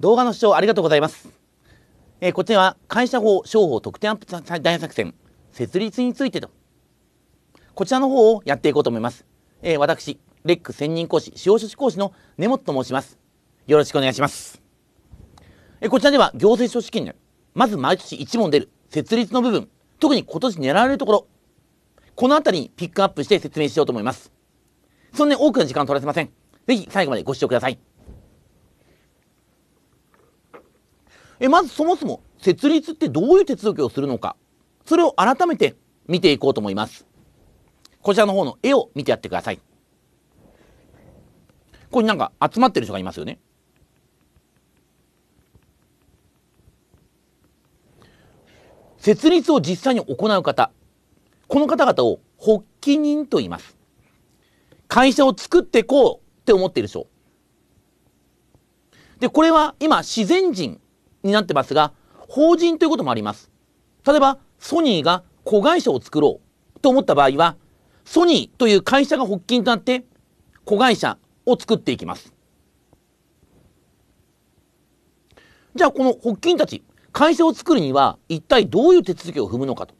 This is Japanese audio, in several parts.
動画の視聴ありがとうございます。えー、こちらは会社法、商法特典アップ大作戦、設立についてと。こちらの方をやっていこうと思います。えー、私、レック専任講師、司法書士講師の根本と申します。よろしくお願いします。えー、こちらでは行政書士権にまず毎年1問出る設立の部分、特に今年狙われるところ、このあたりにピックアップして説明しようと思います。そんなに多くの時間を取らせません。ぜひ最後までご視聴ください。えまずそもそも設立ってどういう手続きをするのかそれを改めて見ていこうと思いますこちらの方の絵を見てやってくださいここになんか集まってる人がいますよね設立を実際に行う方この方々を発起人と言います会社を作っていこうって思っている人でこれは今自然人になってますが、法人ということもあります。例えば、ソニーが子会社を作ろうと思った場合は、ソニーという会社が発起人となって、子会社を作っていきます。じゃあ、この発起人たち、会社を作るには一体どういう手続きを踏むのかと。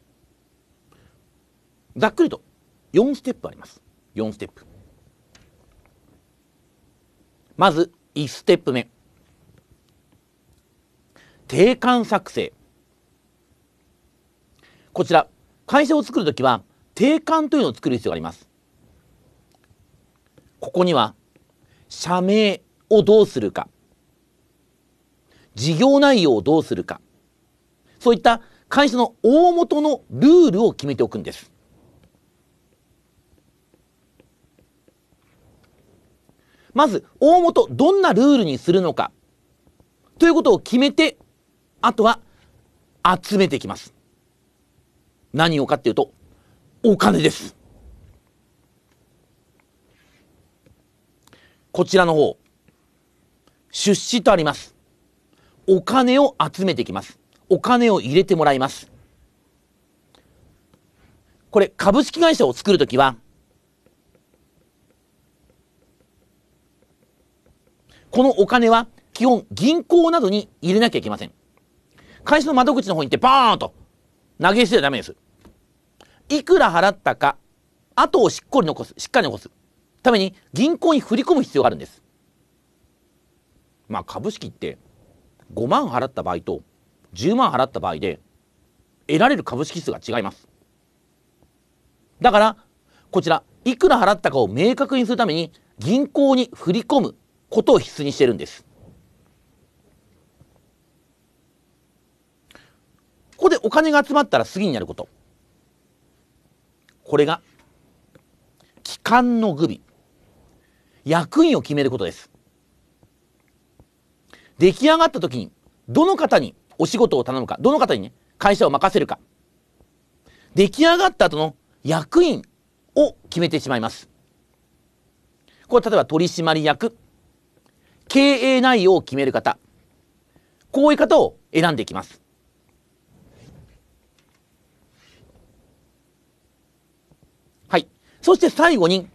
ざっくりと4ステップあります。4ステップ。まず1ステップ目。定款作成こちら会社を作るときは定款というのを作る必要がありますここには社名をどうするか事業内容をどうするかそういった会社の大元のルールを決めておくんですまず大元どんなルールにするのかということを決めてあとは集めてきます。何をかっていうと、お金です。こちらの方、出資とあります。お金を集めてきます。お金を入れてもらいます。これ、株式会社を作るときは、このお金は基本銀行などに入れなきゃいけません。会社の窓口の方に行ってバーンと投げ捨てちゃダメです。いくら払ったか、後をしっかり残す、しっかり残すために銀行に振り込む必要があるんです。まあ株式って5万払った場合と10万払った場合で得られる株式数が違います。だからこちらいくら払ったかを明確にするために銀行に振り込むことを必須にしてるんです。こでお金が集まったら次にやることこれが機関の具備役員を決めることです出来上がった時にどの方にお仕事を頼むかどの方にね会社を任せるか出来上がった後の役員を決めてしまいますこれ例えば取締役経営内容を決める方こういう方を選んでいきますそして最後に、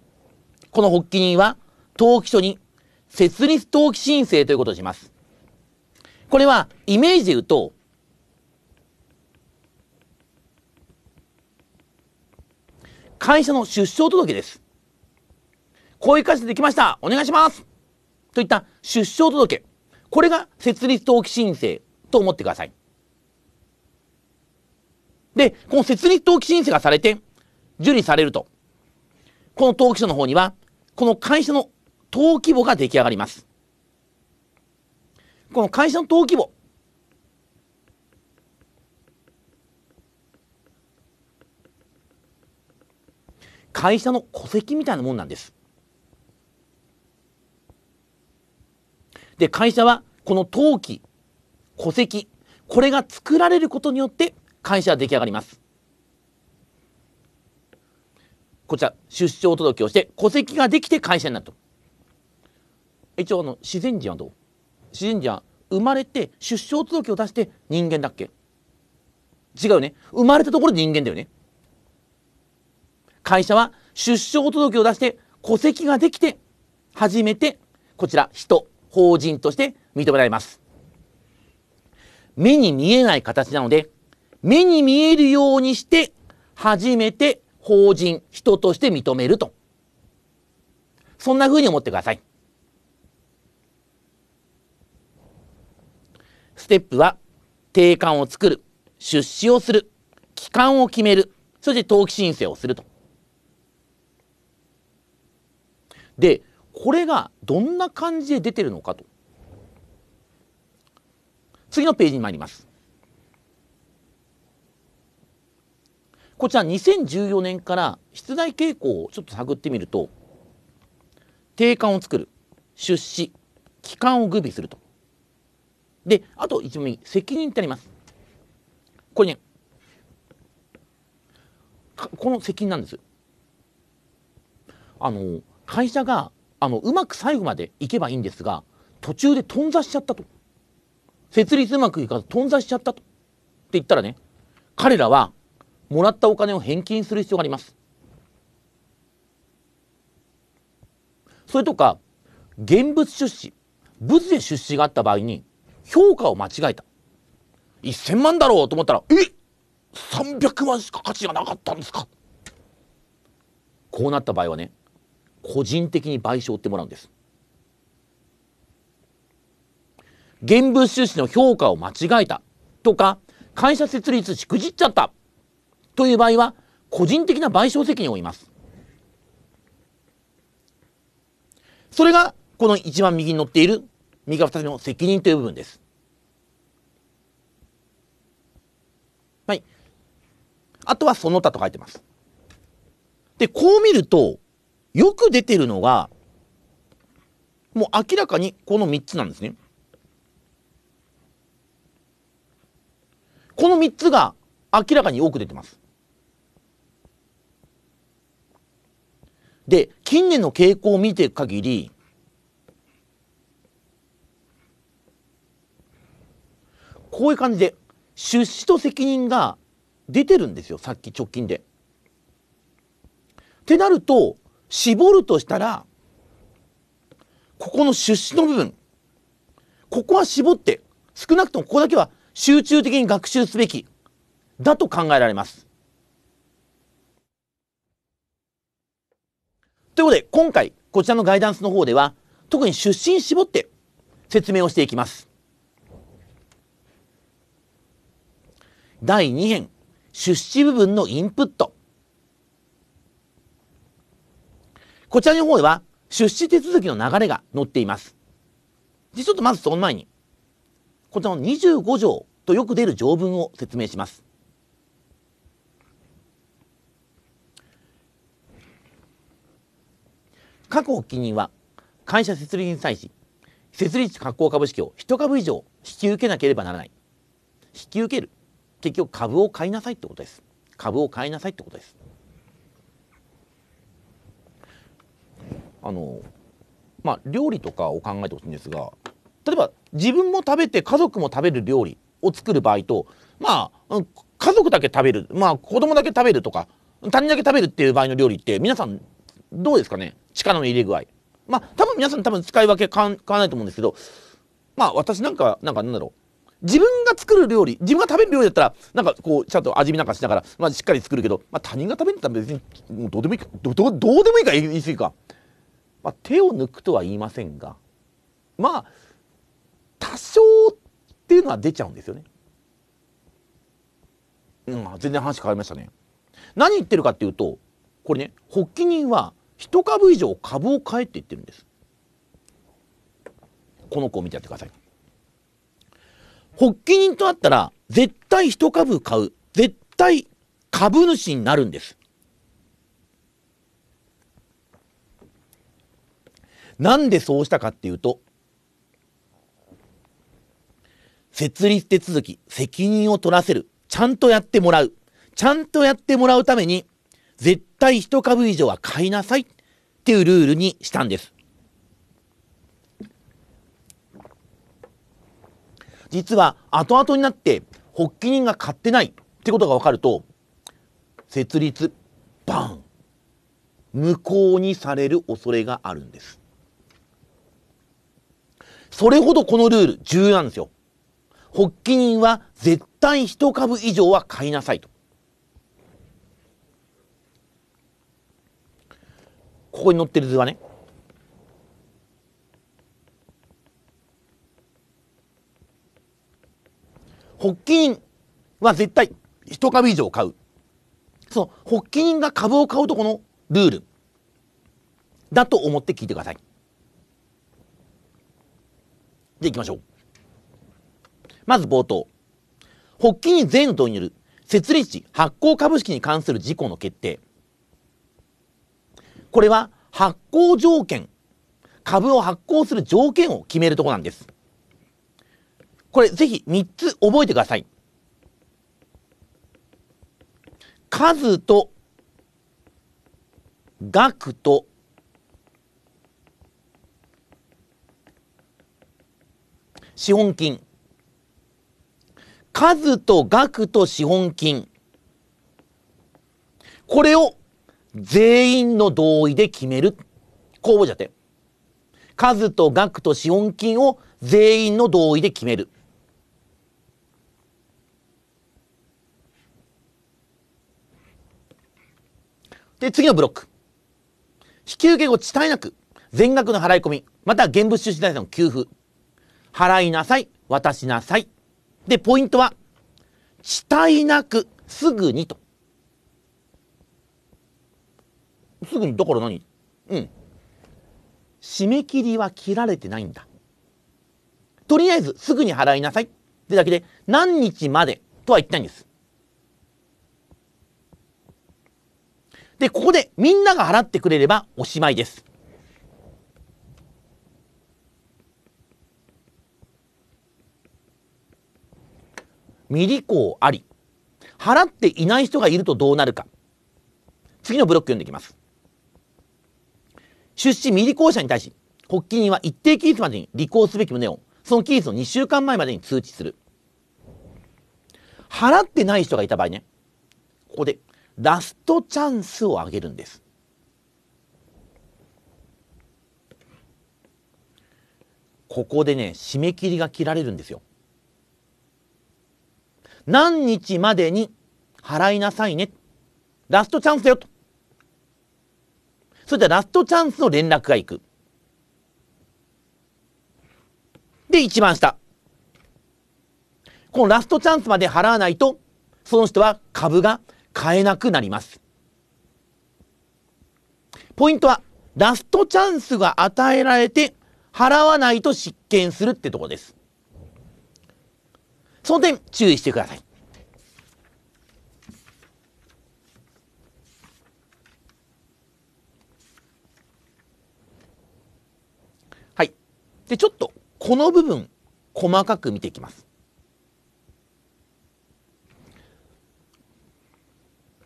この発起人は、登記書に設立登記申請ということをします。これは、イメージで言うと、会社の出生届です。こういう会社できました。お願いします。といった出生届。これが設立登記申請と思ってください。で、この設立登記申請がされて、受理されると。この登記書の方には、この会社の登記簿が出来上がります。この会社の登記簿。会社の戸籍みたいなもんなんです。で、会社はこの登記、戸籍、これが作られることによって会社は出来上がります。こちら出生届をして戸籍ができて会社になると一応あの自然人はどう自然人は生まれて出生届を出して人間だっけ違うね生まれたところで人間だよね会社は出生届を出して戸籍ができて初めてこちら人法人として認められます目に見えない形なので目に見えるようにして初めて法人、人として認めると。そんな風に思ってください。ステップは、定款を作る、出資をする、期間を決める、そして登記申請をすると。で、これがどんな感じで出てるのかと。次のページに参ります。こちら2014年から出題傾向をちょっと探ってみると定款を作る出資期間を具備するとであと一問目責任ってありますこれねこの責任なんですあの会社があのうまく最後までいけばいいんですが途中で頓挫しちゃったと設立うまくいかず頓挫しちゃったとって言ったらね彼らはもらったお金を返金する必要があります。それとか現物出資物で出資があった場合に評価を間違えた1,000万だろうと思ったら「え300万しか価値がなかったんですか?」こうなった場合はね個人的に賠償ってもらうんです。現物出資の評価を間違えたとか会社設立しくじっちゃったという場合は個人的な賠償責任を負います。それがこの一番右に載っている右側2つの責任という部分です。はい。あとはその他と書いてます。で、こう見ると、よく出てるのが、もう明らかにこの三つなんですね。この三つが明らかに多く出てます。で近年の傾向を見ていく限りこういう感じで出資と責任が出てるんですよさっき直近で。ってなると絞るとしたらここの出資の部分ここは絞って少なくともここだけは集中的に学習すべきだと考えられます。ということで、今回、こちらのガイダンスの方では、特に出身絞って説明をしていきます。第2編、出資部分のインプット。こちらの方では、出資手続きの流れが載っています。で、ちょっとまずその前に、こちらの25条とよく出る条文を説明します。各発起人は会社設立に際し設立発行株式を1株以上引き受けなければならない引き受ける結局株を買いなさいってことです株を買いなさいってことですあのまあ料理とかを考えてほしいんですが例えば自分も食べて家族も食べる料理を作る場合とまあ家族だけ食べるまあ子供だけ食べるとか他人だけ食べるっていう場合の料理って皆さんどうですかね力の入れ具合。まあ、多分皆さん多分使い分け買わないと思うんですけど、まあ私なんか、なんかなんだろう。自分が作る料理自分が食べる料理だったらなんかこうちゃんと味見なんかしながら、まあ、しっかり作るけど、まあ、他人が食べるんだったら別にもうどうでもいいかどどどうでもいいか言い過ぎか、まあ、手を抜くとは言いませんがまあ多少っていうのは出ちゃうんですよね。うん、全然話変わりましたね。何言ってるかっていうとこれね発起人は一株以上株を買えって言ってるんですこの子を見てやってください発起人と会ったら絶対一株買う絶対株主になるんですなんでそうしたかっていうと設立手続き責任を取らせるちゃんとやってもらうちゃんとやってもらうために絶対1株以上は買いなさいっていうルールにしたんです。実は後々になって発起人が買ってないってことが分かると設立バン無効にされる恐れがあるんです。それほどこのルール重要なんですよ。発起人は絶対1株以上は買いなさいと。ここに載ってる図はね発起人は絶対1株以上買うその発起人が株を買うとこのルールだと思って聞いてくださいじゃいきましょうまず冒頭発起人全土による設立地発行株式に関する事項の決定これは発行条件、株を発行する条件を決めるとこなんです。これぜひ3つ覚えてください。数と額と資本金。数と額と資本金。これを全員の同意で決める。公募じゃて。数と額と資本金を全員の同意で決める。で、次のブロック。引き受け後、遅滞なく、全額の払い込み、また現物出資財産の給付。払いなさい、渡しなさい。で、ポイントは、遅滞なく、すぐにと。すぐにだから何うん締め切りは切られてないんだとりあえずすぐに払いなさいってだけで何日までとは言ってないんですでここでみんなが払ってくれればおしまいです未履行あり払っていない人がいるとどうなるか次のブロック読んでいきます出資未履行者に対し、発起人は一定期日までに履行すべき旨を、その期日の2週間前までに通知する。払ってない人がいた場合ね、ここでラストチャンスをあげるんです。ここでね、締め切りが切られるんですよ。何日までに払いなさいね。ラストチャンスだよと。それでラストチャンスの連絡がいく。で、一番下。このラストチャンスまで払わないと、その人は株が買えなくなります。ポイントは、ラストチャンスが与えられて、払わないと失権するってとこです。その点注意してください。で、ちょっとこの部分、細かく見ていきます。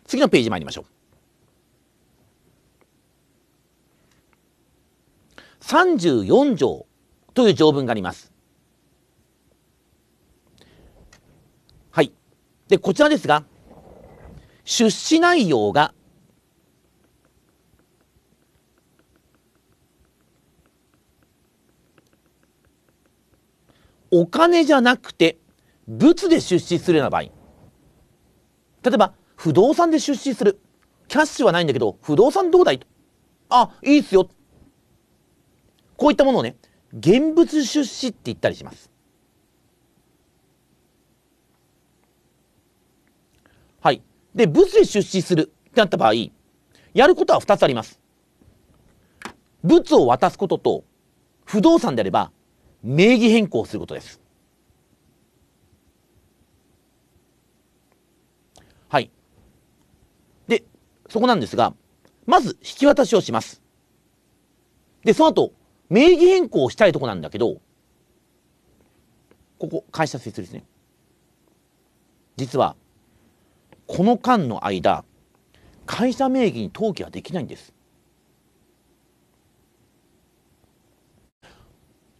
次のページ参りましょう。34条という条文があります。はい。で、こちらですが、出資内容がお金じゃなくて物で出資するような場合例えば不動産で出資するキャッシュはないんだけど不動産どうだいとあいいっすよこういったものをね現物出資って言ったりしますはいで物で出資するってなった場合やることは2つあります物を渡すことと不動産であれば名義変更することです。はい。で、そこなんですが、まず引き渡しをします。で、その後、名義変更をしたいとこなんだけど、ここ、会社設立ね。実は、この間の間、会社名義に登記はできないんです。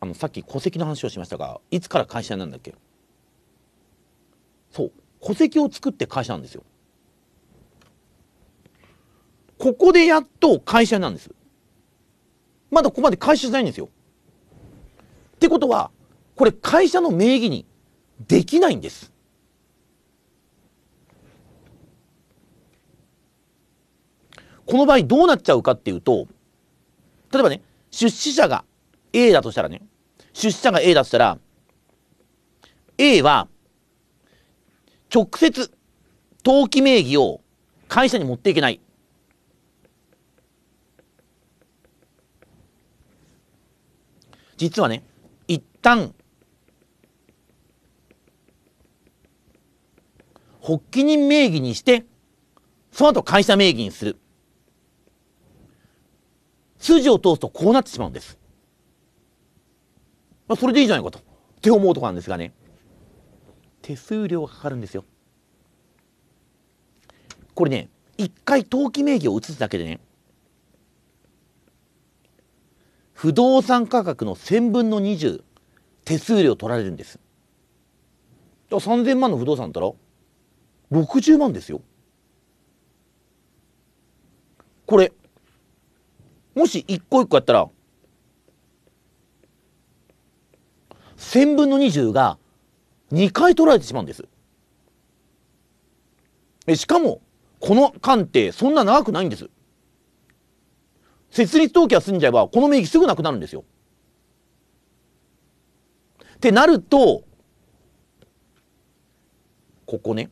あのさっき戸籍の話をしましたがいつから会社なんだっけそう戸籍を作って会社なんですよここでやっと会社なんですまだここまで会社じゃないんですよってことはこれ会社の名義にできないんですこの場合どうなっちゃうかっていうと例えばね出資者が A だとしたらね、出資者が A だとしたら、A は、直接、登記名義を会社に持っていけない。実はね、一旦、発起人名義にして、その後会社名義にする。筋を通すとこうなってしまうんです。まあ、それでいいじゃないかとって思うとこなんですがね手数料がかかるんですよこれね一回登記名義を移すだけでね不動産価格の1000分の20手数料取られるんです3000万の不動産だったら60万ですよこれもし一個一個やったら1000分の20が2回取られてしまうんです。えしかも、この鑑定、そんな長くないんです。設立登記は済んじゃえば、この名義すぐなくなるんですよ。ってなると、ここね、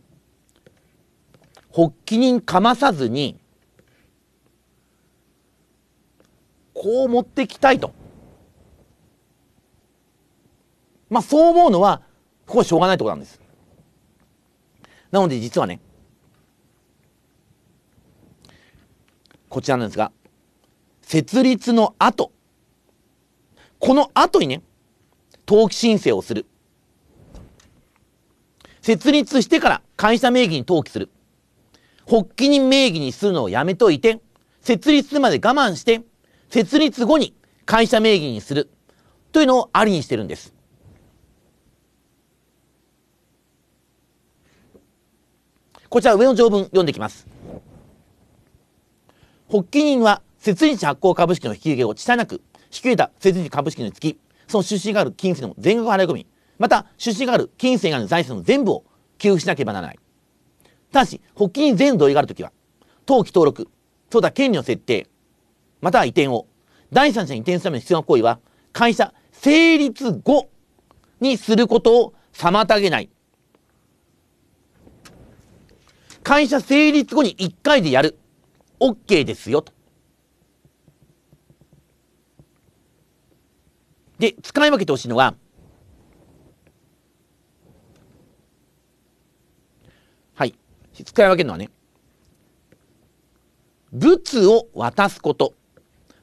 発起人かまさずに、こう持ってきたいと。まあそう思うのは、ここはしょうがないところなんです。なので実はね、こちらなんですが、設立の後、この後にね、登記申請をする。設立してから会社名義に登記する。発起人名義にするのをやめといて、設立まで我慢して、設立後に会社名義にする。というのをありにしてるんです。こちら上の条文読んできます。発起人は、設立発行株式の引き受けを地裁なく、引き受けた設立株式につき、その出資がある金銭の全額払い込み、また出資がある金銭がある財産の全部を給付しなければならない。ただし、発起人全同意があるときは、登記登録、そうだ権利の設定、または移転を、第三者に移転するための必要な行為は、会社成立後にすることを妨げない会社成立後に1回でやる。OK ですよと。で、使い分けてほしいのは、はい。使い分けるのはね、物を渡すこと。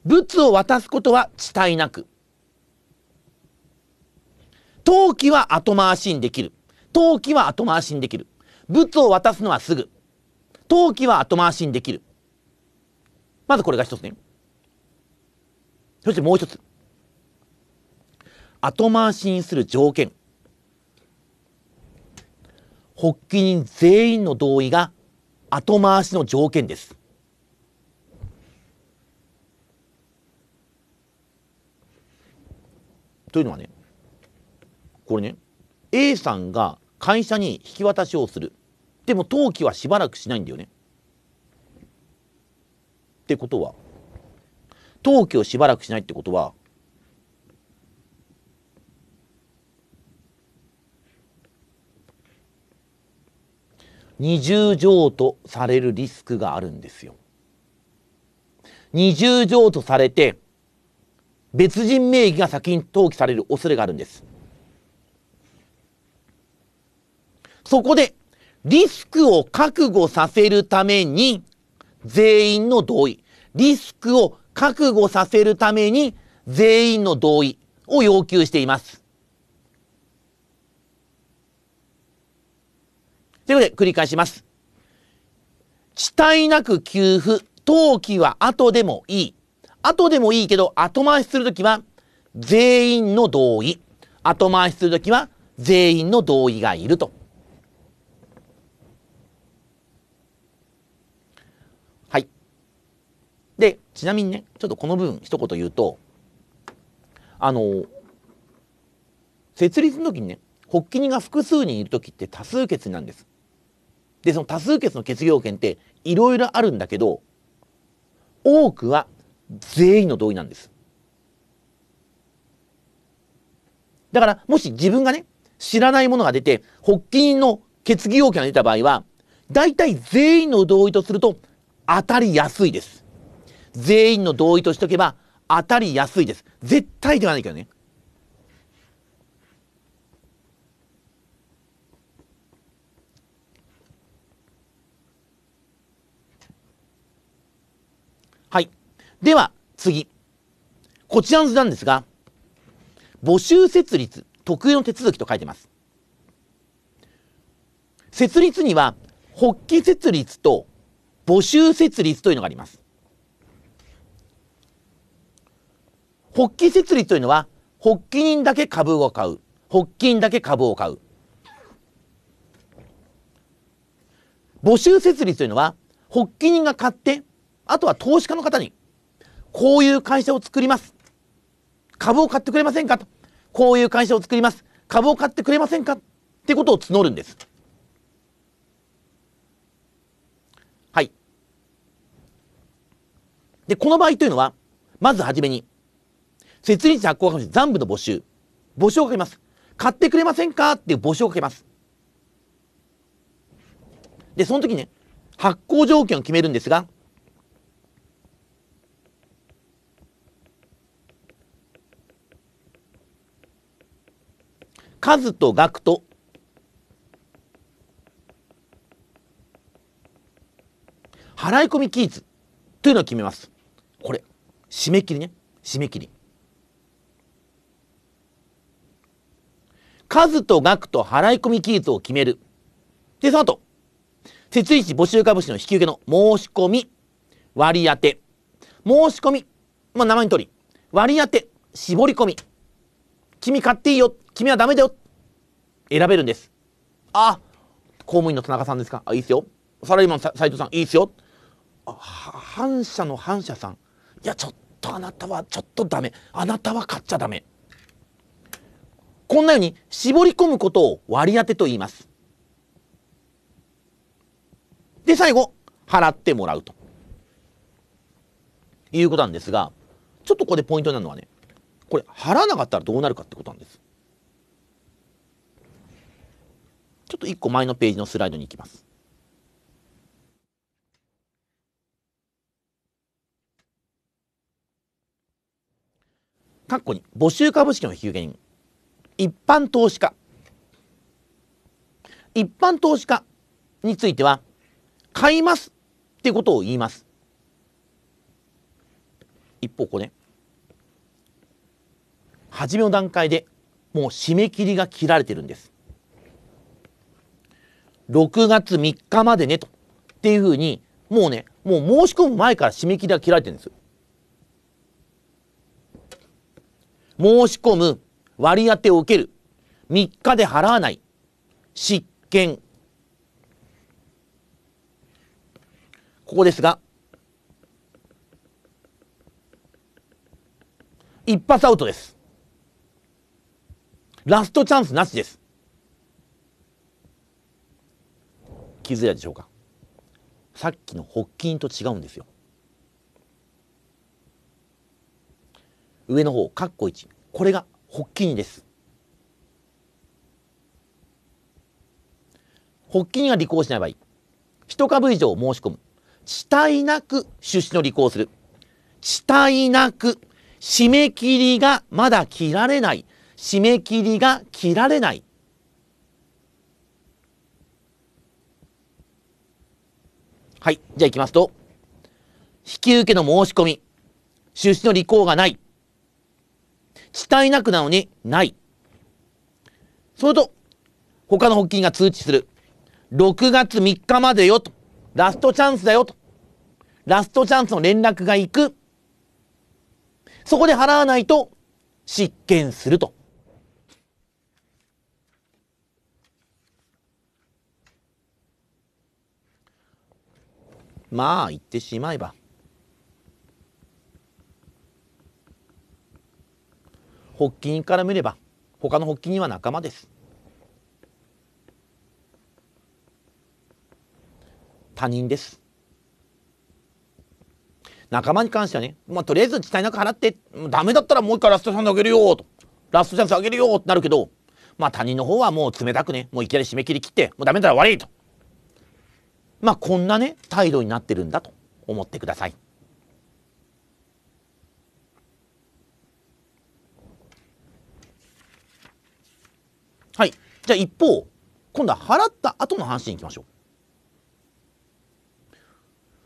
物を渡すことは遅滞なく。登記は後回しにできる。登記は後回しにできる。物を渡すのはすぐ。投機は後回しにできる。まずこれが一つね。そしてもう一つ。後回しにする条件。発起人全員の同意が後回しの条件です。というのはね、これね、A さんが会社に引き渡しをする。でも登記はしばらくしないんだよね。ってことは登記をしばらくしないってことは二重譲渡されるリスクがあるんですよ。二重譲渡されて別人名義が先に登記される恐れがあるんです。そこでリスクを覚悟させるために、全員の同意。リスクを覚悟させるために、全員の同意を要求しています。ということで、繰り返します。遅滞なく給付、登記は後でもいい。後でもいいけど、後回しするときは、全員の同意。後回しするときは、全員の同意がいると。ちなみにね、ちょっとこの部分一言言うと、あの、設立の時にね、発起人が複数人いる時って多数決なんです。で、その多数決の決議要件っていろいろあるんだけど、多くは全員の同意なんです。だから、もし自分がね、知らないものが出て、発起人の決議要件が出た場合は、大体全員の同意とすると当たりやすいです。全員の同意としとけば当たりやすいです。絶対ではないけどね。はい。では、次。こちらの図なんですが、募集設立特有の手続きと書いてます。設立には、発起設立と募集設立というのがあります。発起設立というのは、発起人だけ株を買う。発起人だけ株を買う。募集設立というのは、発起人が買って、あとは投資家の方に、こういう会社を作ります。株を買ってくれませんかと。こういう会社を作ります。株を買ってくれませんかってことを募るんです。はい。で、この場合というのは、まずはじめに、設立発行可残部の募集。募集をかけます。買ってくれませんかっていう募集をかけます。で、その時ね、発行条件を決めるんですが、数と額と払い込み期日というのを決めます。これ、締め切りね。締め切り。数と額と払い込み期日を決める。で、その後、設立募集株式の引き受けの申し込み、割り当て、申し込み、まあ、名前の通り、割り当て、絞り込み。君買っていいよ、君はダメだよ。選べるんです。あ、公務員の田中さんですかあ、いいっすよ。サラリーマン斎藤さん、いいっすよ。反社の反社さん。いや、ちょっとあなたはちょっとダメ。あなたは買っちゃダメ。こんなように絞り込むことを割り当てと言います。で、最後、払ってもらうと。いうことなんですが、ちょっとここでポイントになるのはね、これ、払わなかったらどうなるかってことなんです。ちょっと1個前のページのスライドに行きます。括弧に募集株式の引受人一般投資家一般投資家については買いますってことを言います一方これ、ね、初めの段階でもう締め切りが切られてるんです6月3日までねとっていうふうにもうねもう申し込む前から締め切りが切られてるんですよ申し込む割り当てを受ける3日で払わない執権ここですが一発アウトですラストチャンスなしです気づいたでしょうかさっきの発禁と違うんですよ上の方、括弧1。これがホッキニです。ホッキニが履行しない場合、1株以上申し込む。遅滞なく出資の履行する。遅滞なく締め切りがまだ切られない。締め切りが切られない。はい。じゃあ行きますと、引き受けの申し込み、出資の履行がない。死体なくなのにない。それと、他の発金が通知する。6月3日までよと。ラストチャンスだよと。ラストチャンスの連絡が行く。そこで払わないと、失権すると。まあ、言ってしまえば。発起人から見れば他の発起人は仲間です。他人です。仲間に関してはね、まあ、とりあえず伝えなく払って、ダメだったらもう一回ラストチャンスあげるよと、ラストチャンスあげるよってなるけど、まあ他人の方はもう冷たくね、もういきなり締め切り切って、もうダメだったら悪いと。まあこんなね、態度になってるんだと思ってください。はいじゃあ一方今度は払った後の話に行きましょう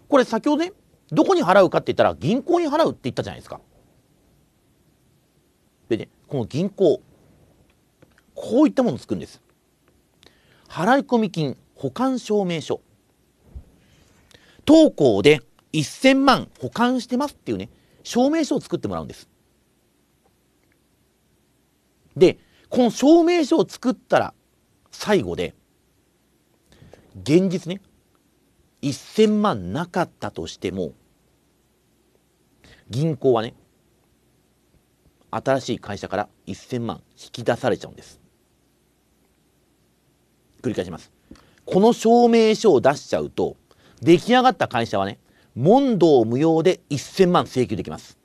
これ先ほどねどこに払うかって言ったら銀行に払うって言ったじゃないですかでねこの銀行こういったもの作るんです払込金保管証明書当行で1000万保管してますっていうね証明書を作ってもらうんですでこの証明書を作ったら最後で現実ね1000万なかったとしても銀行はね新しい会社から1000万引き出されちゃうんです繰り返しますこの証明書を出しちゃうと出来上がった会社はね問答無用で1000万請求できます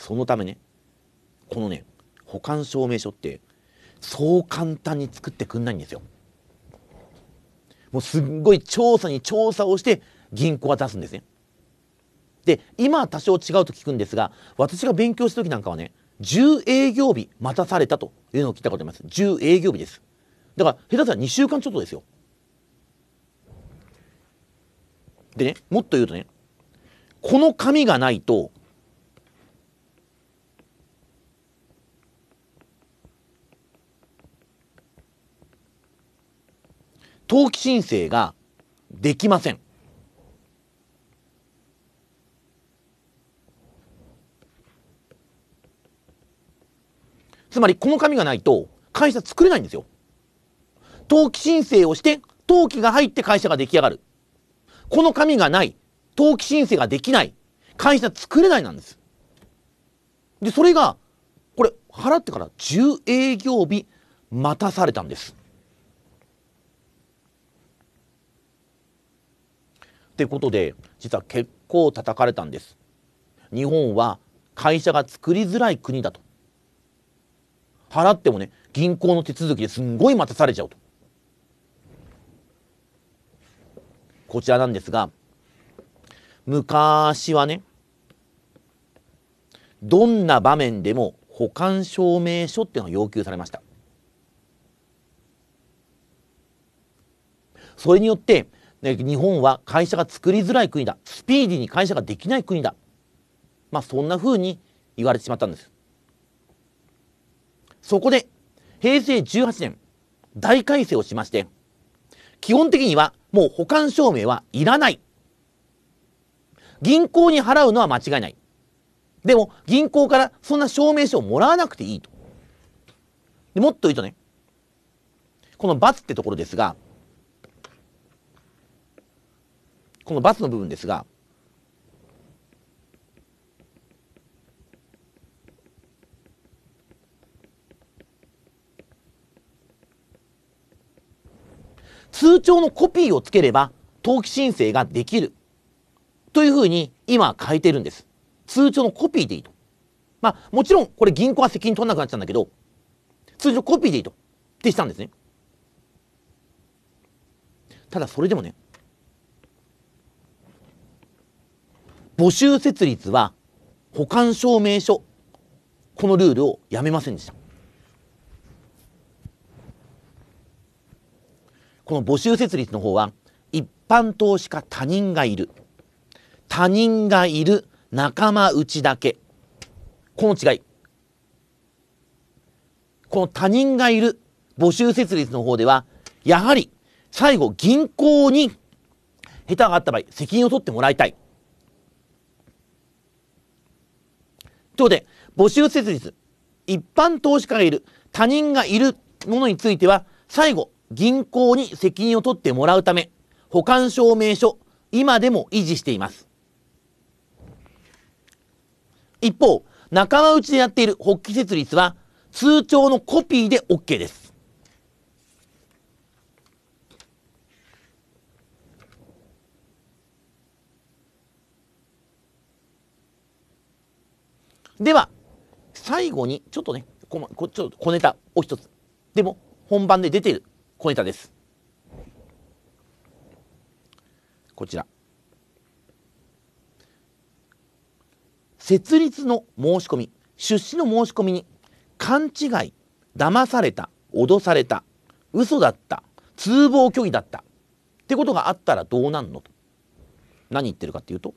そのためねこのね保管証明書ってそう簡単に作ってくんないんですよもうすっごい調査に調査をして銀行は出すんですねで今は多少違うと聞くんですが私が勉強した時なんかはね10営業日待たされたというのを聞いたことあります10営業日ですだから下手したら2週間ちょっとですよでねもっと言うとねこの紙がないと登記申請ができません。つまりこの紙がないと会社作れないんですよ。登記申請をして登記が入って会社が出来上がる。この紙がない、登記申請ができない、会社作れないなんです。で、それが、これ、払ってから10営業日待たされたんです。ってことで実は結構叩かれたんです日本は会社が作りづらい国だと払ってもね銀行の手続きですんごい待たされちゃうとこちらなんですが昔はねどんな場面でも保管証明書っていうのが要求されましたそれによってね、日本は会社が作りづらい国だスピーディーに会社ができない国だまあそんなふうに言われてしまったんですそこで平成18年大改正をしまして基本的にはもう保管証明はいらない銀行に払うのは間違いないでも銀行からそんな証明書をもらわなくていいとでもっと言うとねこの×ってところですがこの×の部分ですが通帳のコピーをつければ登記申請ができるというふうに今書いてるんです。通帳のコピーでいいと。まあもちろんこれ銀行は責任取らなくなっちゃうんだけど通帳コピーでいいとってしたんですね。ただそれでもね募集設立は保管証明書このルールをやめませんでしたこの募集設立の方は一般投資家他人がいる他人がいる仲間内だけこの違いこの他人がいる募集設立の方ではやはり最後銀行に下手があった場合責任を取ってもらいたいということで、募集設立、一般投資家がいる、他人がいるものについては、最後、銀行に責任を取ってもらうため、保管証明書、今でも維持しています。一方、仲間内でやっている発起設立は、通帳のコピーで OK です。では、最後に、ちょっとね、こ、こちょっと小ネタを一つ。でも、本番で出ている小ネタです。こちら。設立の申し込み、出資の申し込みに、勘違い、騙された、脅された、嘘だった、通報虚偽だった、ってことがあったらどうなんのと。何言ってるかっていうと、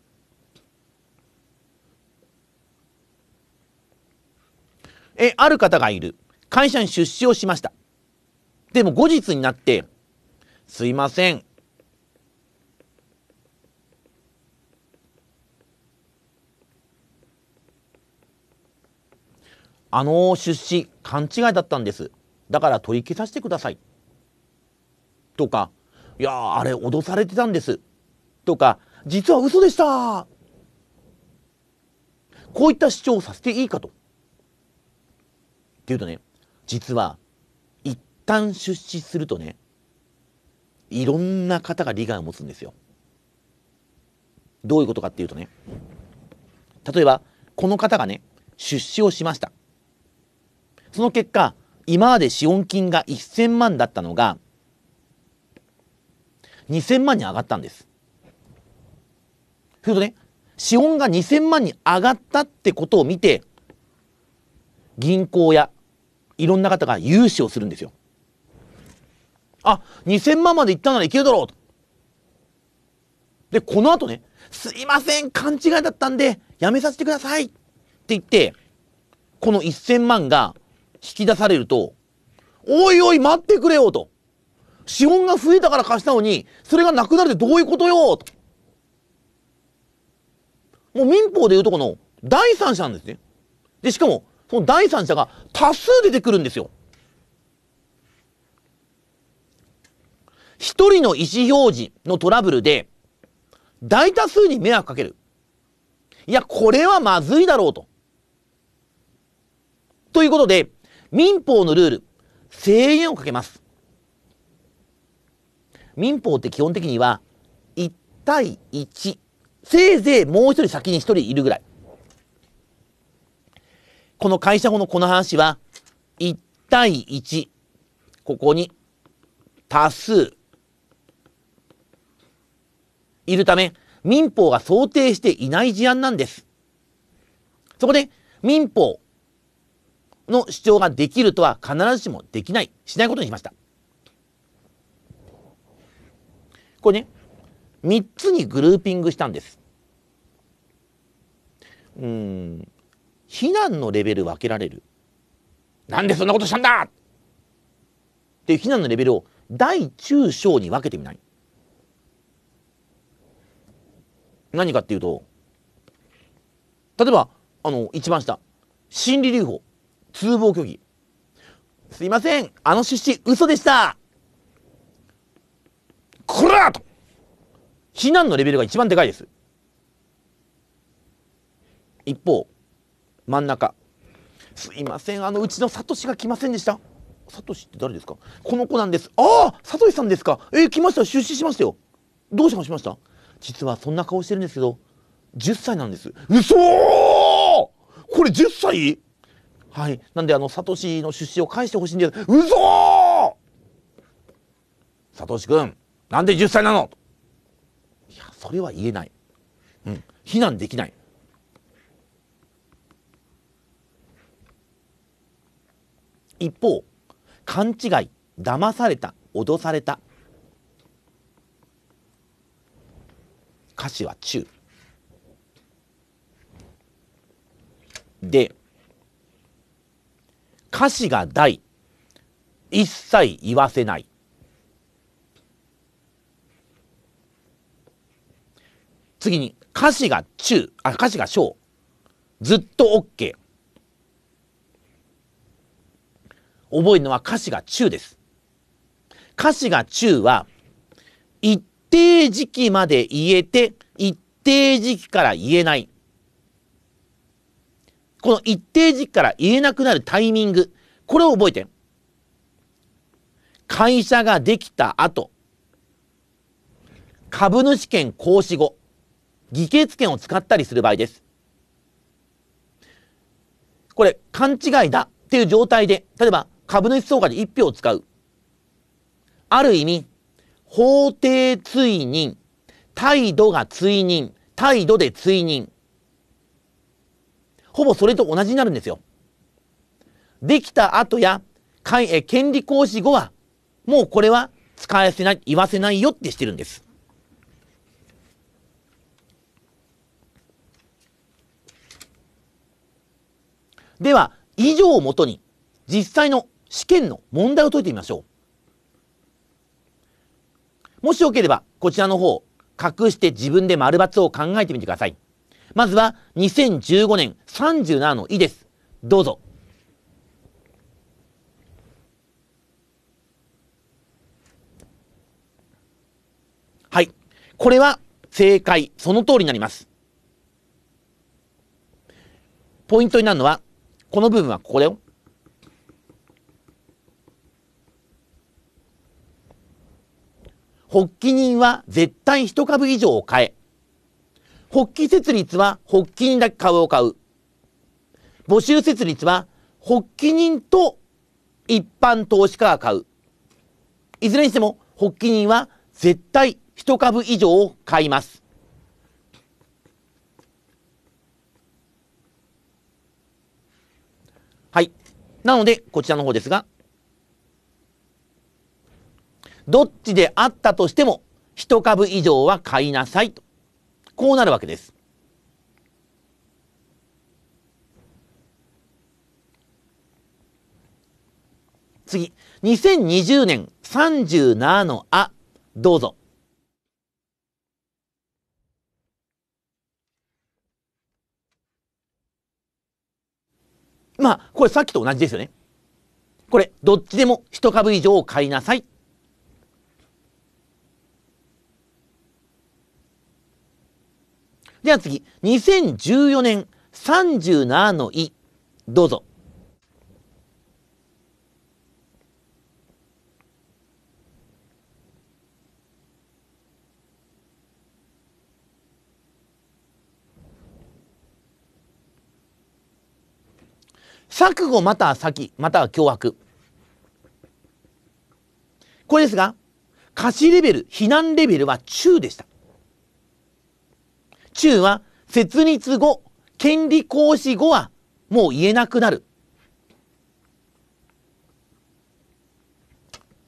えある方がいる。会社に出資をしました。でも後日になって、すいません。あの出資勘違いだったんです。だから取り消させてください。とか、いやあれ脅されてたんです。とか、実は嘘でしたこういった主張をさせていいかと。っていうとね、実は、一旦出資するとね、いろんな方が利害を持つんですよ。どういうことかっていうとね、例えば、この方がね、出資をしました。その結果、今まで資本金が1000万だったのが、2000万に上がったんです。するとね、資本が2000万に上がったってことを見て、銀行やいろんな方が融資をするんですよ。あ2000万までいったならいけるだろうと。でこの後ね「すいません勘違いだったんでやめさせてください」って言ってこの1000万が引き出されると「おいおい待ってくれよ」と。資本が増えたから貸したのにそれがなくなるってどういうことよと。もう民法でいうとこの第三者なんですね。でしかもその第三者が多数出てくるんですよ。一人の意思表示のトラブルで、大多数に迷惑かける。いや、これはまずいだろうと。ということで、民法のルール、制限をかけます。民法って基本的には、1対1、せいぜいもう一人先に一人いるぐらい。この会社法のこの話は、1対1、ここに、多数、いるため、民法が想定していない事案なんです。そこで、民法の主張ができるとは必ずしもできない、しないことにしました。これね、3つにグルーピングしたんです。うん非難のレベル分けられるなんでそんなことしたんだっていう非難のレベルを大中小に分けてみない何かっていうと例えばあの一番下心理留保通報虚偽すいませんあの出資嘘でしたこらと非難のレベルが一番でかいです一方真ん中すいませんあのうちのサトシが来ませんでしたサトシって誰ですかこの子なんですああサトシさんですかえー、来ました出資しましたよどうしましました実はそんな顔してるんですけど10歳なんです嘘これ10歳はいなんであのサトシの出資を返してほしいんです嘘サトシんなんで10歳なのいやそれは言えないうん非難できない一方勘違い騙された脅された歌詞は中で歌詞が大一切言わせない次に歌詞が中あ歌詞が小ずっと OK 覚えるのは歌詞が中です。歌詞が中は、一定時期まで言えて、一定時期から言えない。この一定時期から言えなくなるタイミング、これを覚えて。会社ができた後、株主権行使後、議決権を使ったりする場合です。これ、勘違いだっていう状態で、例えば、株主総会で一票を使う。ある意味、法定追認、態度が追認、態度で追認。ほぼそれと同じになるんですよ。できた後や、え権利行使後は、もうこれは使えせない、言わせないよってしてるんです。では、以上をもとに、実際の試験の問題を解いてみましょう。もしよければ、こちらの方、隠して自分で丸抜を考えてみてください。まずは、2015年37の「い」です。どうぞ。はい。これは正解、その通りになります。ポイントになるのは、この部分はここだよ。発起人は絶対一株以上を買え。発起設立は発起人だけ株を買う。募集設立は発起人と一般投資家が買う。いずれにしても発起人は絶対一株以上を買います。はい。なので、こちらの方ですが、どっちであったとしても、1株以上は買いなさいと。こうなるわけです。次、2020年37のあ、どうぞ。まあ、これさっきと同じですよね。これ、どっちでも1株以上を買いなさい。では次、2014年37のい、どうぞ。錯誤または先または脅迫これですが貸しレベル避難レベルは中でした中は設立後、権利行使後はもう言えなくなる。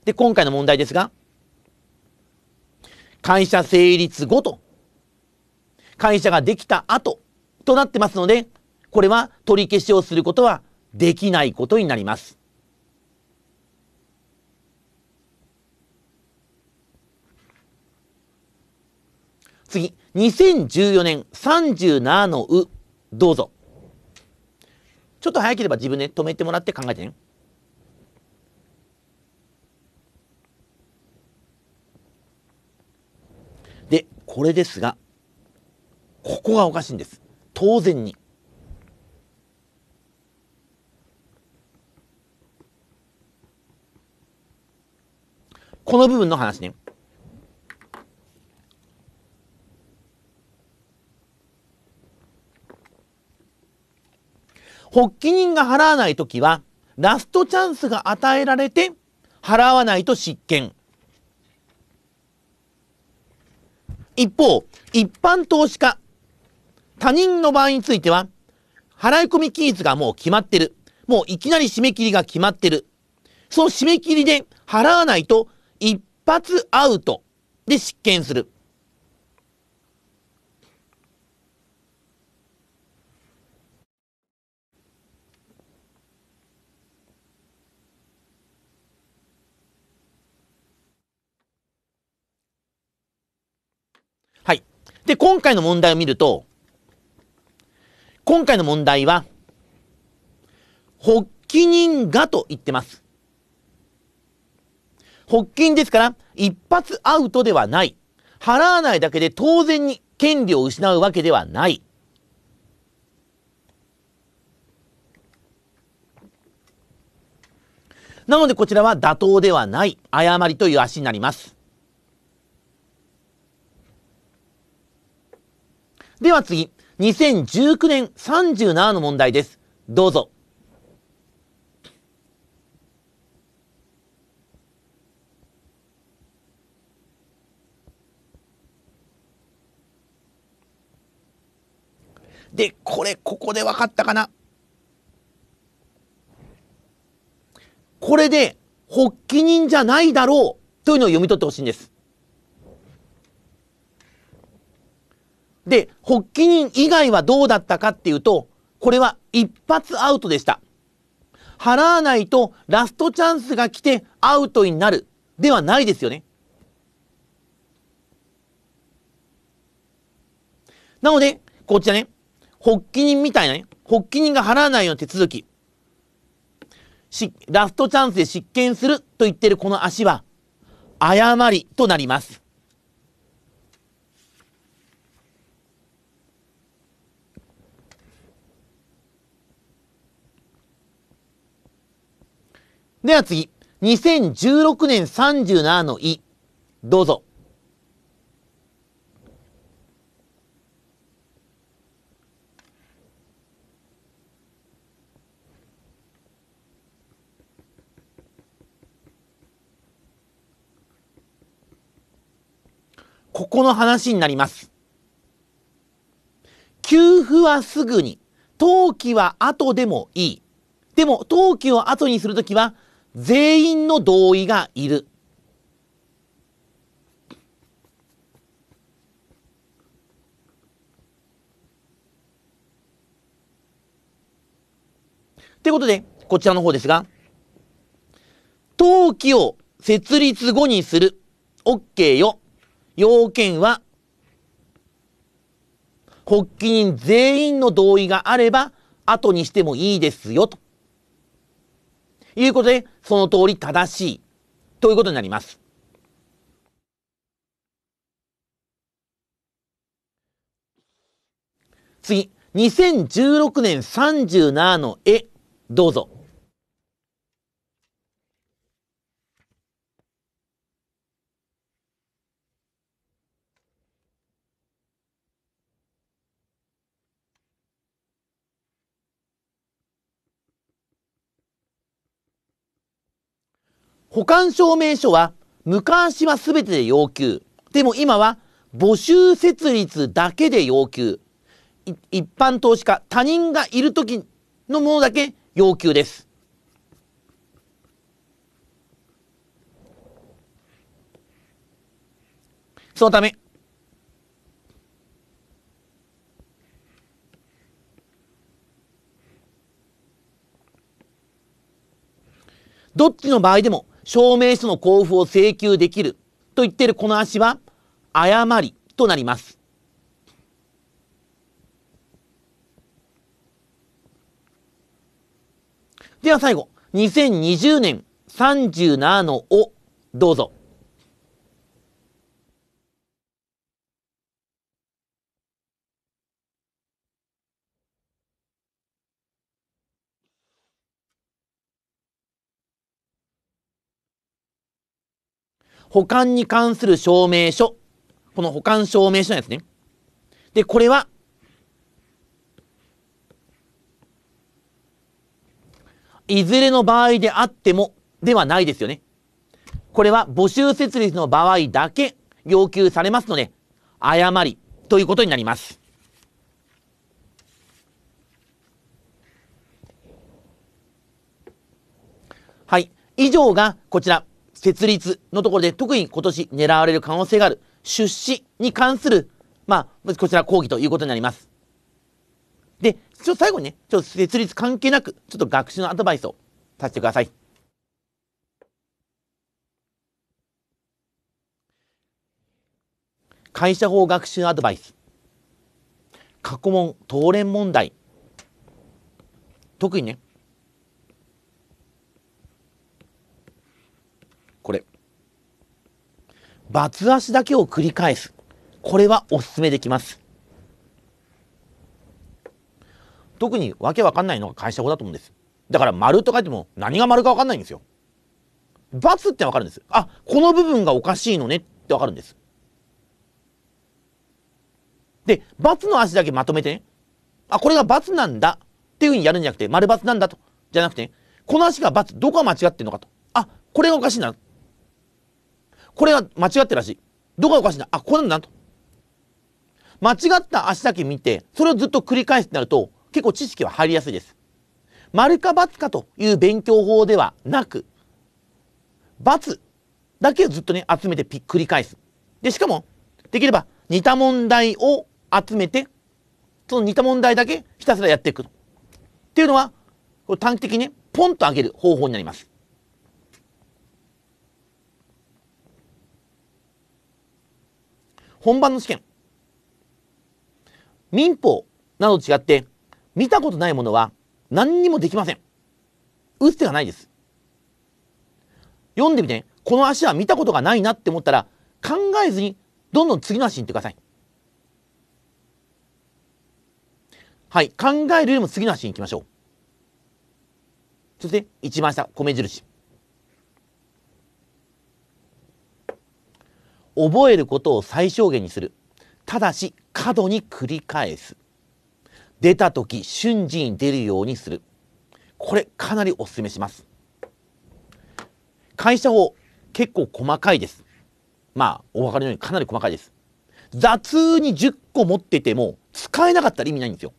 で、今回の問題ですが、会社成立後と、会社ができた後となってますので、これは取り消しをすることはできないことになります。次。2014年37のうどうぞちょっと早ければ自分で止めてもらって考えてねでこれですがここがおかしいんです当然に。この部分の話ね。発起人が払わないときは、ラストチャンスが与えられて、払わないと失権。一方、一般投資家、他人の場合については、払い込み期日がもう決まってる。もういきなり締め切りが決まってる。その締め切りで払わないと一発アウトで失権する。で、今回の問題を見ると、今回の問題は、発起人がと言ってます。発起人ですから、一発アウトではない。払わないだけで当然に権利を失うわけではない。なのでこちらは妥当ではない誤りという足になります。では次、2019年37の問題です。どうぞ。で、これ、ここで分かったかなこれで、発起人じゃないだろうというのを読み取ってほしいんです。で、発起人以外はどうだったかっていうと、これは一発アウトでした。払わないとラストチャンスが来てアウトになるではないですよね。なので、こちらね、発起人みたいなね、発起人が払わないような手続き、し、ラストチャンスで失権すると言ってるこの足は、誤りとなります。では次。2016年37のい。どうぞ。ここの話になります。給付はすぐに、登記は後でもいい。でも、登記を後にするときは、全員の同意がいる。ということで、こちらの方ですが、登記を設立後にする。OK よ。要件は、発起人全員の同意があれば、後にしてもいいですよ、と。いうことで、その通り正しいということになります。次、2016年37の絵、どうぞ。保管証明書は昔は全てで要求。でも今は募集設立だけで要求。一般投資家、他人がいる時のものだけ要求です。そのため、どっちの場合でも証明書の交付を請求できると言っているこの足は誤りとなります。では最後、2020年37の「をどうぞ。保管に関する証明書。この保管証明書なんですね。で、これは、いずれの場合であっても、ではないですよね。これは募集設立の場合だけ要求されますので、誤りということになります。はい。以上がこちら、設立のところで特に今年狙われる可能性がある出資に関する、まあ、こちら講義ということになります。で、ちょ最後にね、ちょっと設立関係なく、ちょっと学習のアドバイスをさせてください。会社法学習アドバイス。過去問、当連問題。特にね、バツ足だけを繰り返す。これはおすすめできます。特にわけわかんないのが会社法だと思うんです。だから丸と書いても何が丸かわかんないんですよ。バツってわかるんです。あ、この部分がおかしいのねってわかるんです。で、バツの足だけまとめてね。あ、これがバツなんだっていうふうにやるんじゃなくて、丸バツなんだと。じゃなくて、この足がバツ、どこが間違ってるのかと。あ、これがおかしいな。これは間違ってるらしい。どこがおかしいんだあ、これなんだと。間違った足だけ見て、それをずっと繰り返すってなると、結構知識は入りやすいです。丸か×かという勉強法ではなく、×だけをずっとね、集めて繰り返す。で、しかも、できれば似た問題を集めて、その似た問題だけひたすらやっていくっていうのは、こ短期的に、ね、ポンと上げる方法になります。本番の試験民法など違って見たことないものは何にもできません打つ手がないです読んでみてこの足は見たことがないなって思ったら考えずにどんどん次の足に行ってくださいはい考えるよりも次の足に行きましょうそして一番下米印覚えることを最小限にするただし過度に繰り返す出た時瞬時に出るようにするこれかなりお勧めします会社法結構細かいですまあお分かりのようにかなり細かいです雑に10個持ってても使えなかったら意味ないんですよ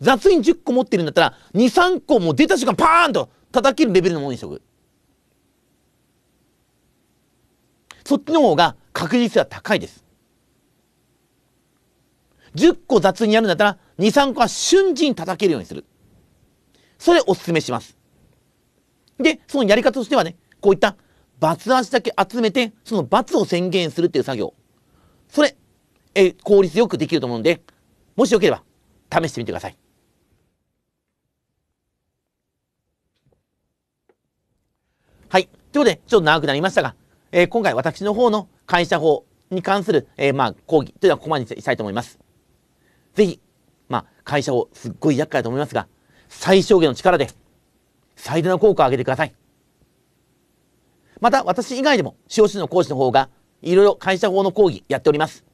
雑に10個持ってるんだったら23個も出た瞬間パーンと叩けるレベルのものにしとくそっちの方が確実は高いです。10個雑にやるんだったら、2、3個は瞬時に叩けるようにする。それおすすめします。で、そのやり方としてはね、こういった罰足だけ集めて、その罰を宣言するっていう作業。それ、え効率よくできると思うんで、もしよければ試してみてください。はい。ということで、ちょっと長くなりましたが、えー、今回私の方の会社法に関する、えー、まあ、講義というのはここまでにしたいと思います。ぜひ、まあ、会社法すっごい厄介だと思いますが、最小限の力で最大の効果を上げてください。また、私以外でも、使用士の講師の方が、いろいろ会社法の講義やっております。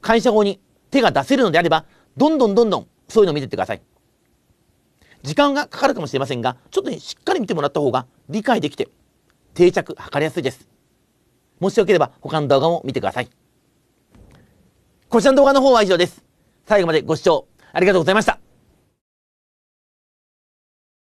会社法に手が出せるのであれば、どんどんどんどんそういうのを見てってください。時間がかかるかもしれませんが、ちょっと、ね、しっかり見てもらった方が理解できて定着図りやすいです。もしよければ他の動画も見てください。こちらの動画の方は以上です。最後までご視聴ありがとうございました。